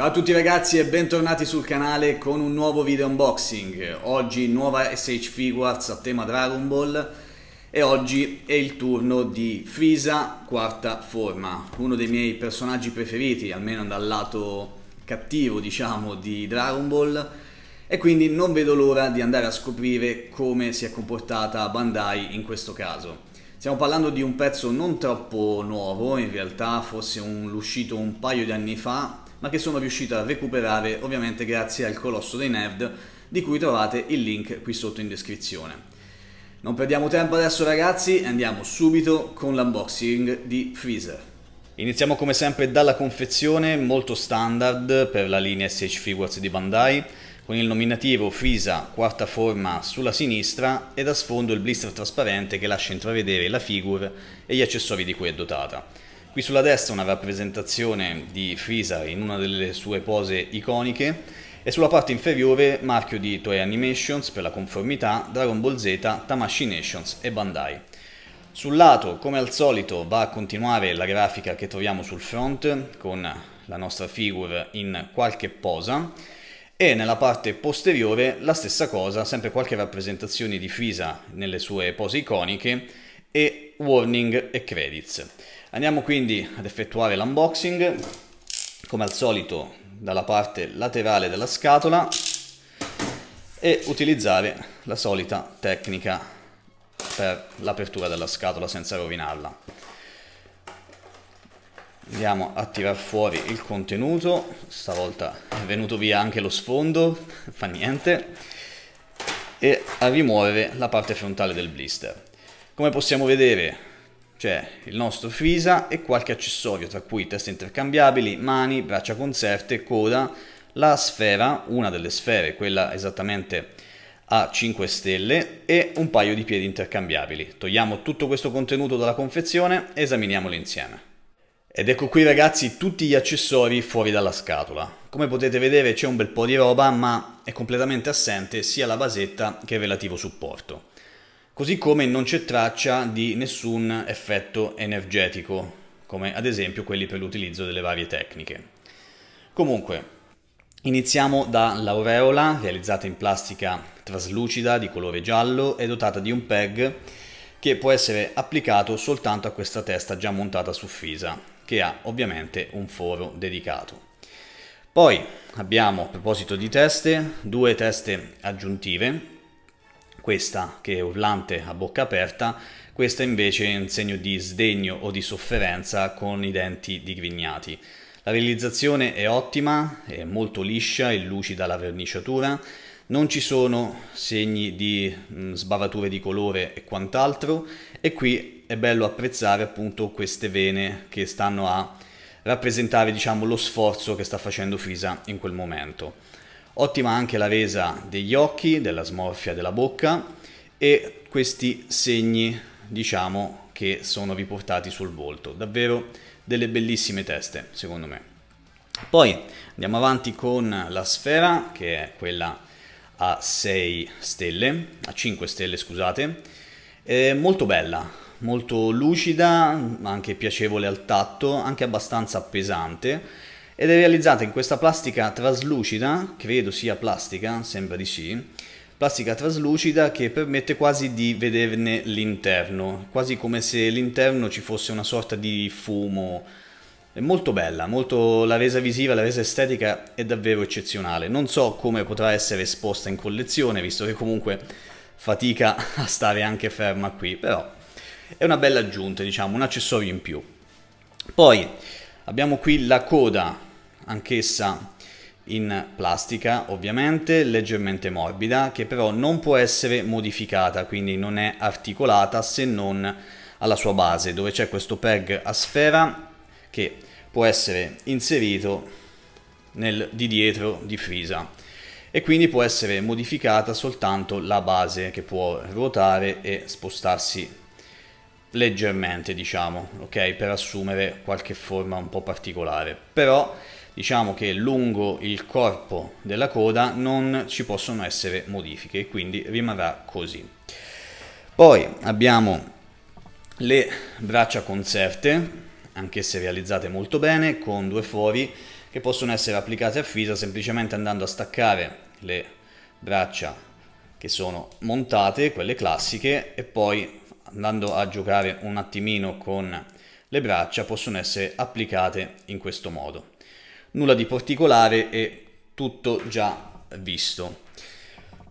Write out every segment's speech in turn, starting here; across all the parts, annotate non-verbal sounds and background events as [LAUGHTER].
Ciao a tutti ragazzi e bentornati sul canale con un nuovo video unboxing. Oggi nuova SH Figures a tema Dragon Ball e oggi è il turno di Frieza quarta forma, uno dei miei personaggi preferiti, almeno dal lato cattivo diciamo di Dragon Ball e quindi non vedo l'ora di andare a scoprire come si è comportata Bandai in questo caso. Stiamo parlando di un pezzo non troppo nuovo, in realtà fosse un, uscito un paio di anni fa, ma che sono riuscito a recuperare ovviamente grazie al Colosso dei Nerd, di cui trovate il link qui sotto in descrizione. Non perdiamo tempo adesso ragazzi e andiamo subito con l'unboxing di Freezer. Iniziamo come sempre dalla confezione, molto standard per la linea SH Figures di Bandai, con il nominativo Frisa quarta forma sulla sinistra e da sfondo il blister trasparente che lascia intravedere la figure e gli accessori di cui è dotata. Qui sulla destra una rappresentazione di Freezer in una delle sue pose iconiche e sulla parte inferiore marchio di Toei Animations per la conformità, Dragon Ball Z, Tamashi Nations e Bandai. Sul lato, come al solito, va a continuare la grafica che troviamo sul front con la nostra figure in qualche posa e nella parte posteriore la stessa cosa, sempre qualche rappresentazione di Freeza nelle sue pose iconiche e warning e credits. Andiamo quindi ad effettuare l'unboxing, come al solito dalla parte laterale della scatola e utilizzare la solita tecnica per l'apertura della scatola senza rovinarla. Andiamo a tirar fuori il contenuto, stavolta è venuto via anche lo sfondo, fa niente, e a rimuovere la parte frontale del blister. Come possiamo vedere c'è il nostro Frisa e qualche accessorio, tra cui teste intercambiabili, mani, braccia concerte, coda, la sfera, una delle sfere, quella esattamente a 5 stelle e un paio di piedi intercambiabili. Togliamo tutto questo contenuto dalla confezione e esaminiamolo insieme. Ed ecco qui ragazzi tutti gli accessori fuori dalla scatola. Come potete vedere c'è un bel po' di roba ma è completamente assente sia la basetta che il relativo supporto così come non c'è traccia di nessun effetto energetico, come ad esempio quelli per l'utilizzo delle varie tecniche. Comunque, iniziamo dall'aureola, realizzata in plastica traslucida di colore giallo e dotata di un PEG che può essere applicato soltanto a questa testa già montata su fisa, che ha ovviamente un foro dedicato. Poi abbiamo, a proposito di teste, due teste aggiuntive questa che è urlante a bocca aperta, questa invece è un segno di sdegno o di sofferenza con i denti digrignati. La realizzazione è ottima, è molto liscia e lucida la verniciatura, non ci sono segni di mh, mm, sbavature di colore e quant'altro e qui è bello apprezzare appunto queste vene che stanno a rappresentare diciamo lo sforzo che sta facendo Frisa in quel momento. Ottima anche la resa degli occhi, della smorfia della bocca e questi segni, diciamo, che sono riportati sul volto. Davvero delle bellissime teste, secondo me. Poi andiamo avanti con la sfera, che è quella a 6 stelle, a 5 stelle, scusate. È molto bella, molto lucida, anche piacevole al tatto, anche abbastanza pesante ed è realizzata in questa plastica traslucida, credo sia plastica, sembra di sì, plastica traslucida che permette quasi di vederne l'interno, quasi come se l'interno ci fosse una sorta di fumo. È molto bella, molto la resa visiva, la resa estetica è davvero eccezionale. Non so come potrà essere esposta in collezione, visto che comunque fatica a stare anche ferma qui, però è una bella aggiunta, diciamo, un accessorio in più. Poi abbiamo qui la coda anch'essa in plastica ovviamente, leggermente morbida, che però non può essere modificata, quindi non è articolata se non alla sua base, dove c'è questo peg a sfera che può essere inserito nel di dietro di frisa e quindi può essere modificata soltanto la base che può ruotare e spostarsi leggermente diciamo ok per assumere qualche forma un po' particolare però diciamo che lungo il corpo della coda non ci possono essere modifiche e quindi rimarrà così. Poi abbiamo le braccia concerte, anch'esse realizzate molto bene, con due fori che possono essere applicate a fisa semplicemente andando a staccare le braccia che sono montate, quelle classiche, e poi andando a giocare un attimino con le braccia possono essere applicate in questo modo nulla di particolare e tutto già visto.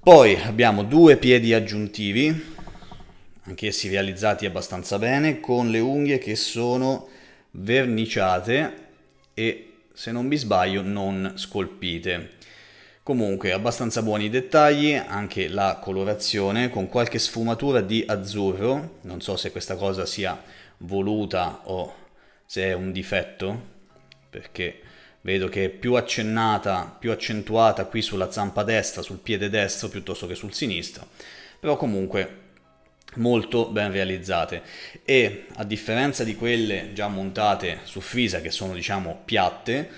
Poi abbiamo due piedi aggiuntivi, anch'essi realizzati abbastanza bene, con le unghie che sono verniciate e se non mi sbaglio non scolpite. Comunque abbastanza buoni i dettagli, anche la colorazione con qualche sfumatura di azzurro, non so se questa cosa sia voluta o se è un difetto, perché vedo che è più accennata, più accentuata qui sulla zampa destra, sul piede destro piuttosto che sul sinistro, però comunque molto ben realizzate e a differenza di quelle già montate su Frisa che sono diciamo piatte,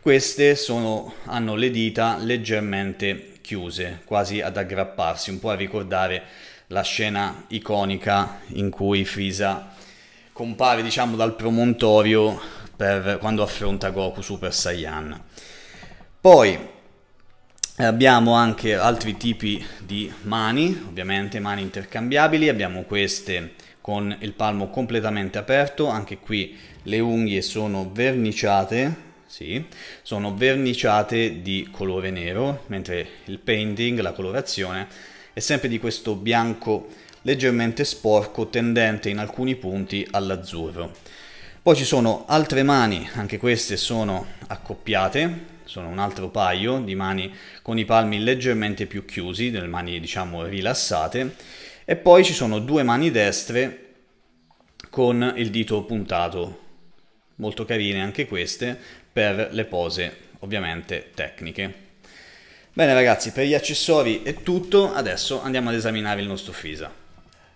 queste sono, hanno le dita leggermente chiuse, quasi ad aggrapparsi, un po' a ricordare la scena iconica in cui Frisa compare diciamo dal promontorio per quando affronta Goku Super Saiyan. Poi abbiamo anche altri tipi di mani, ovviamente mani intercambiabili, abbiamo queste con il palmo completamente aperto, anche qui le unghie sono verniciate, sì, sono verniciate di colore nero, mentre il painting, la colorazione, è sempre di questo bianco leggermente sporco, tendente in alcuni punti all'azzurro. Poi ci sono altre mani, anche queste sono accoppiate, sono un altro paio di mani con i palmi leggermente più chiusi, delle mani diciamo rilassate, e poi ci sono due mani destre con il dito puntato, molto carine anche queste, per le pose ovviamente tecniche. Bene ragazzi, per gli accessori è tutto, adesso andiamo ad esaminare il nostro Fisa.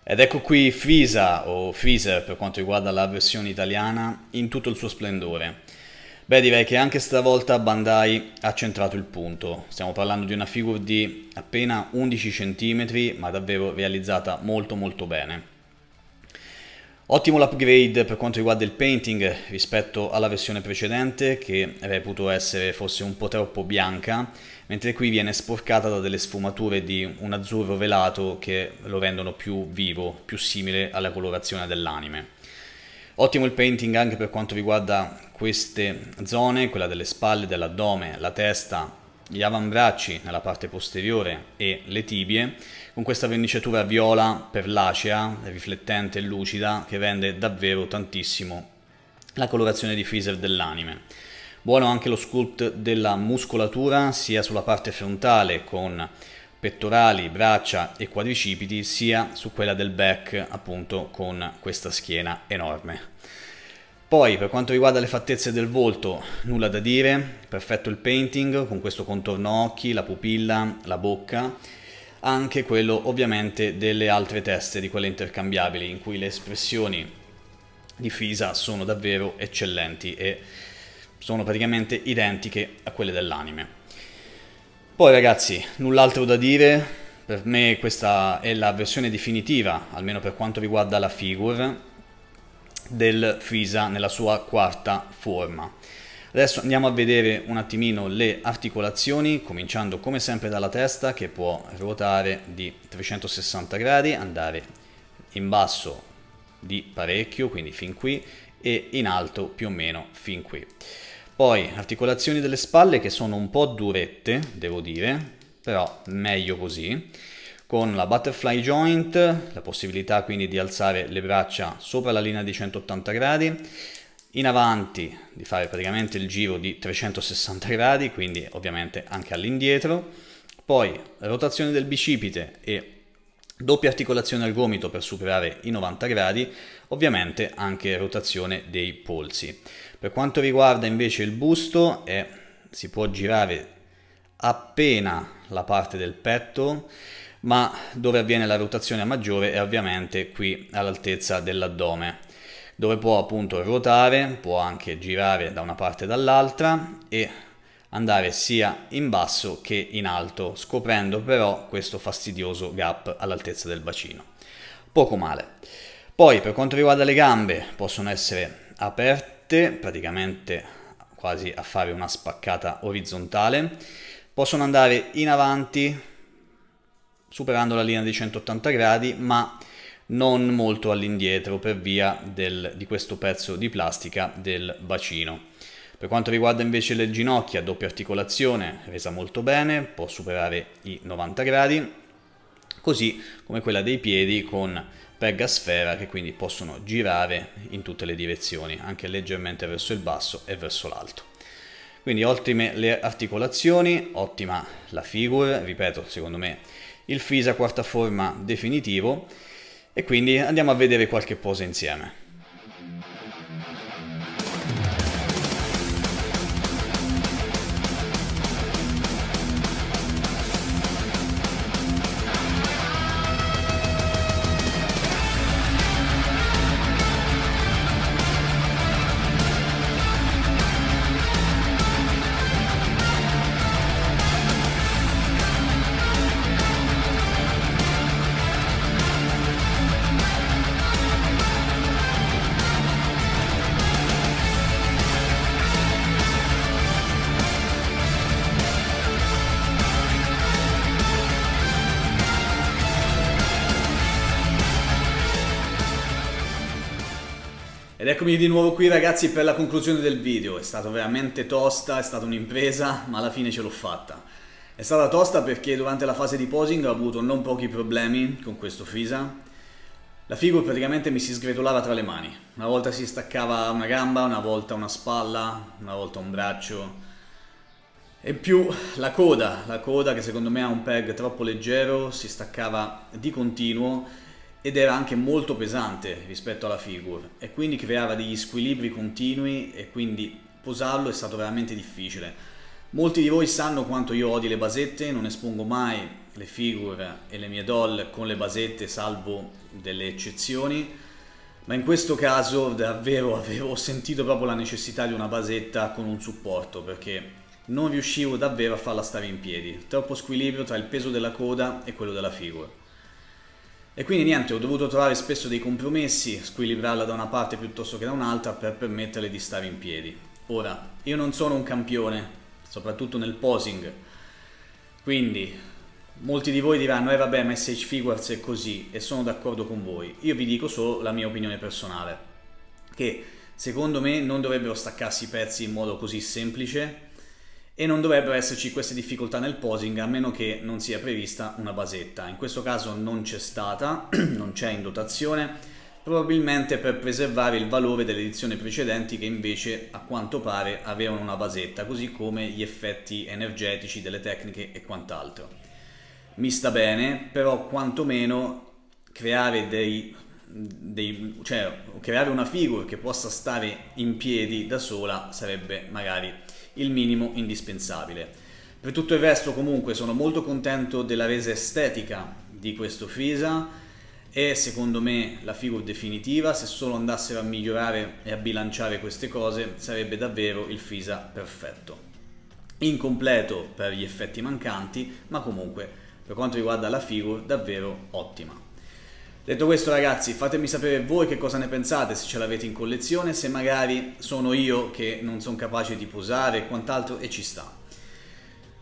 Ed ecco qui Fisa, o Freezer per quanto riguarda la versione italiana, in tutto il suo splendore. Beh, direi che anche stavolta Bandai ha centrato il punto. Stiamo parlando di una figura di appena 11 cm, ma davvero realizzata molto molto bene. Ottimo l'upgrade per quanto riguarda il painting rispetto alla versione precedente che reputo essere forse un po' troppo bianca, mentre qui viene sporcata da delle sfumature di un azzurro velato che lo rendono più vivo, più simile alla colorazione dell'anime. Ottimo il painting anche per quanto riguarda queste zone, quella delle spalle, dell'addome, la testa, gli avambracci nella parte posteriore e le tibie con questa verniciatura viola perlacea, riflettente e lucida che rende davvero tantissimo la colorazione di freezer dell'anime. Buono anche lo sculpt della muscolatura sia sulla parte frontale con pettorali, braccia e quadricipiti sia su quella del back appunto con questa schiena enorme. Poi per quanto riguarda le fattezze del volto, nulla da dire, perfetto il painting con questo contorno occhi, la pupilla, la bocca, anche quello ovviamente delle altre teste, di quelle intercambiabili, in cui le espressioni di Fisa sono davvero eccellenti e sono praticamente identiche a quelle dell'anime. Poi ragazzi, null'altro da dire, per me questa è la versione definitiva, almeno per quanto riguarda la figure, del Fisa nella sua quarta forma. Adesso andiamo a vedere un attimino le articolazioni, cominciando come sempre dalla testa che può ruotare di 360 gradi, andare in basso di parecchio, quindi fin qui, e in alto più o meno fin qui. Poi articolazioni delle spalle che sono un po' durette, devo dire, però meglio così con la butterfly joint, la possibilità quindi di alzare le braccia sopra la linea di 180 gradi, in avanti di fare praticamente il giro di 360 gradi, quindi ovviamente anche all'indietro, poi rotazione del bicipite e doppia articolazione al gomito per superare i 90 gradi, ovviamente anche rotazione dei polsi. Per quanto riguarda invece il busto, eh, si può girare appena la parte del petto ma dove avviene la rotazione maggiore è ovviamente qui all'altezza dell'addome dove può appunto ruotare, può anche girare da una parte e dall'altra e andare sia in basso che in alto, scoprendo però questo fastidioso gap all'altezza del bacino. Poco male. Poi per quanto riguarda le gambe possono essere aperte, praticamente quasi a fare una spaccata orizzontale, possono andare in avanti superando la linea dei 180 gradi, ma non molto all'indietro per via del, di questo pezzo di plastica del bacino. Per quanto riguarda invece le ginocchia, doppia articolazione, resa molto bene, può superare i 90 gradi, così come quella dei piedi con peg sfera che quindi possono girare in tutte le direzioni, anche leggermente verso il basso e verso l'alto. Quindi ottime le articolazioni, ottima la figure, ripeto, secondo me il FISA quarta forma definitivo e quindi andiamo a vedere qualche posa insieme. Ed eccomi di nuovo qui ragazzi per la conclusione del video, è stato veramente tosta, è stata un'impresa, ma alla fine ce l'ho fatta. È stata tosta perché durante la fase di posing ho avuto non pochi problemi con questo Fisa. La figura praticamente mi si sgretolava tra le mani, una volta si staccava una gamba, una volta una spalla, una volta un braccio. E più la coda, la coda che secondo me ha un peg troppo leggero, si staccava di continuo ed era anche molto pesante rispetto alla figure e quindi creava degli squilibri continui e quindi posarlo è stato veramente difficile. Molti di voi sanno quanto io odi le basette, non espongo mai le figure e le mie doll con le basette salvo delle eccezioni, ma in questo caso davvero avevo sentito proprio la necessità di una basetta con un supporto perché non riuscivo davvero a farla stare in piedi, troppo squilibrio tra il peso della coda e quello della figure. E quindi niente, ho dovuto trovare spesso dei compromessi, squilibrarla da una parte piuttosto che da un'altra per permetterle di stare in piedi. Ora, io non sono un campione, soprattutto nel posing, quindi molti di voi diranno, eh vabbè, message figures è così, e sono d'accordo con voi. Io vi dico solo la mia opinione personale, che secondo me non dovrebbero staccarsi i pezzi in modo così semplice e non dovrebbero esserci queste difficoltà nel posing a meno che non sia prevista una basetta. In questo caso non c'è stata, [CLEARS THROAT] non c'è in dotazione, probabilmente per preservare il valore delle edizioni precedenti che invece a quanto pare avevano una basetta, così come gli effetti energetici delle tecniche e quant'altro. Mi sta bene, però quantomeno creare, dei, dei, cioè, creare una figure che possa stare in piedi da sola sarebbe magari il minimo indispensabile. Per tutto il resto comunque sono molto contento della resa estetica di questo Fisa, è secondo me la figura definitiva, se solo andassero a migliorare e a bilanciare queste cose sarebbe davvero il Fisa perfetto. Incompleto per gli effetti mancanti, ma comunque per quanto riguarda la figura davvero ottima. Detto questo ragazzi fatemi sapere voi che cosa ne pensate se ce l'avete in collezione, se magari sono io che non sono capace di posare e quant'altro e ci sta.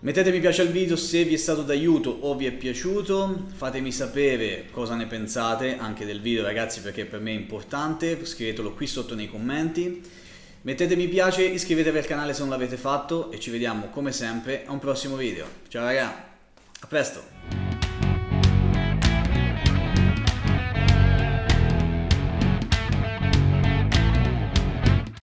Mettete mi piace al video se vi è stato d'aiuto o vi è piaciuto, fatemi sapere cosa ne pensate anche del video ragazzi perché per me è importante, scrivetelo qui sotto nei commenti. Mettete mi piace, iscrivetevi al canale se non l'avete fatto e ci vediamo come sempre a un prossimo video. Ciao ragazzi, a presto!